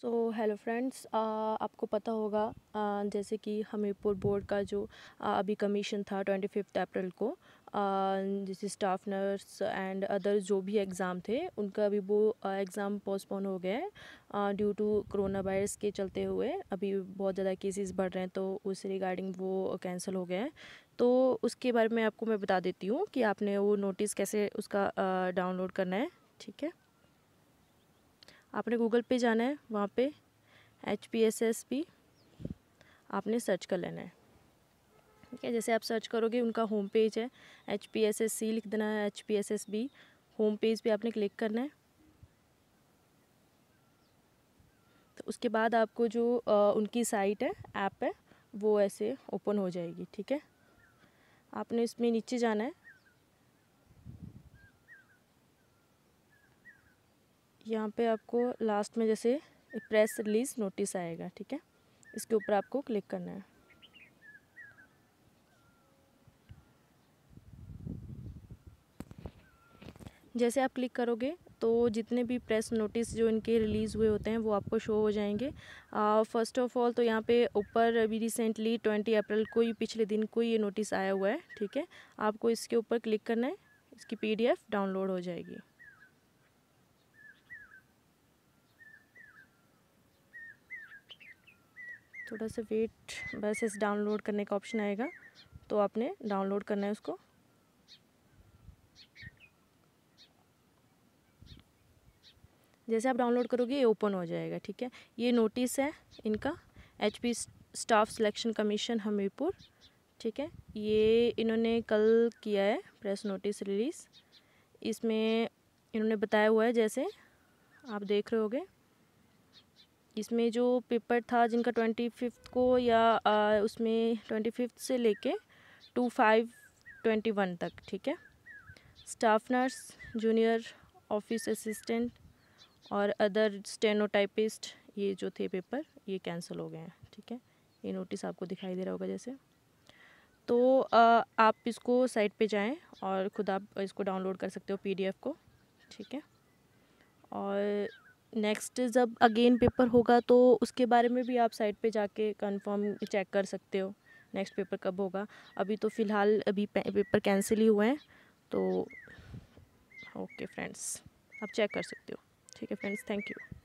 so hello friends आपको पता होगा आ, जैसे कि हमीरपुर बोर्ड का जो आ, अभी कमीशन था ट्वेंटी फिफ्थ अप्रैल को जैसे स्टाफ नर्स एंड अदर जो भी एग्ज़ाम थे उनका अभी वो एग्ज़ाम पोस्टपोन हो गया है ड्यू टू कोरोना वायरस के चलते हुए अभी बहुत ज़्यादा केसेस बढ़ रहे हैं तो उस रिगार्डिंग वो कैंसिल हो गए हैं तो उसके बारे में आपको मैं बता देती हूँ कि आपने वो नोटिस कैसे उसका डाउनलोड करना है ठीक है आपने गूगल पे जाना है वहाँ पे H P S S P आपने सर्च कर लेना है ठीक है जैसे आप सर्च करोगे उनका होम पेज है H P S S C लिख देना है H P S S B home page पे आपने क्लिक करना है तो उसके बाद आपको जो आ, उनकी साइट है ऐप है वो ऐसे ओपन हो जाएगी ठीक है आपने इसमें नीचे जाना है यहाँ पे आपको लास्ट में जैसे प्रेस रिलीज़ नोटिस आएगा ठीक है इसके ऊपर आपको क्लिक करना है जैसे आप क्लिक करोगे तो जितने भी प्रेस नोटिस जो इनके रिलीज़ हुए होते हैं वो आपको शो हो जाएंगे फ़र्स्ट ऑफ ऑल तो यहाँ पे ऊपर अभी रिसेंटली ट्वेंटी अप्रैल को ही पिछले दिन को ये नोटिस आया हुआ है ठीक है आपको इसके ऊपर क्लिक करना है इसकी पीडीएफ डाउनलोड हो जाएगी थोड़ा सा वेट बस इस डाउनलोड करने का ऑप्शन आएगा तो आपने डाउनलोड करना है उसको जैसे आप डाउनलोड करोगे ये ओपन हो जाएगा ठीक है ये नोटिस है इनका H P staff selection commission Hamirpur ठीक है ये इन्होंने कल किया है प्रेस नोटिस रिलीज़ इसमें इन्होंने बताया हुआ है जैसे आप देख रहे होगे इसमें जो पेपर था जिनका ट्वेंटी फिफ्थ को या आ, उसमें ट्वेंटी फिफ्थ से लेके टू फाइव ट्वेंटी वन तक ठीक है staff nurse junior office assistant और अदर स्टेनोटाइपिस्ट ये जो थे पेपर ये कैंसिल हो गए हैं ठीक है ये नोटिस आपको दिखाई दे रहा होगा जैसे तो आ, आप इसको साइट पे जाएं और ख़ुद आप इसको डाउनलोड कर सकते हो पीडीएफ को ठीक है और नेक्स्ट जब अगेन पेपर होगा तो उसके बारे में भी आप साइट पे जाके कंफर्म चेक कर सकते हो नेक्स्ट पेपर कब होगा अभी तो फ़िलहाल अभी पेपर कैंसिल ही हुए हैं तो ओके फ्रेंड्स आप चेक कर सकते हो ठीक है फ्रेंड्स थैंक यू